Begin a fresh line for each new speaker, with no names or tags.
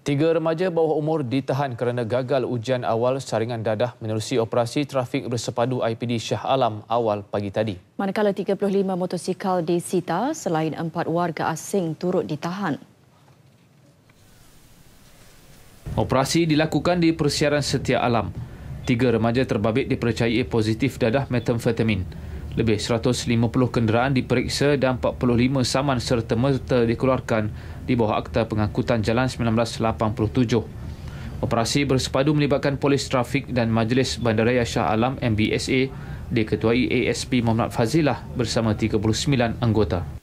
Tiga remaja bawah umur ditahan kerana gagal ujian awal saringan dadah menerusi operasi trafik bersepadu IPD Shah Alam awal pagi tadi.
Manakala 35 motosikal disita selain empat warga asing turut ditahan.
Operasi dilakukan di persiaran setia alam. Tiga remaja terbabit dipercayai positif dadah metamfetamin. Lebih 150 kenderaan diperiksa dan 45 saman serta merta dikeluarkan di bawah Akta Pengangkutan Jalan 1987. Operasi bersepadu melibatkan Polis Trafik dan Majlis Bandaraya Shah Alam MBSA diketuai ASP Muhammad Fazilah bersama 39 anggota.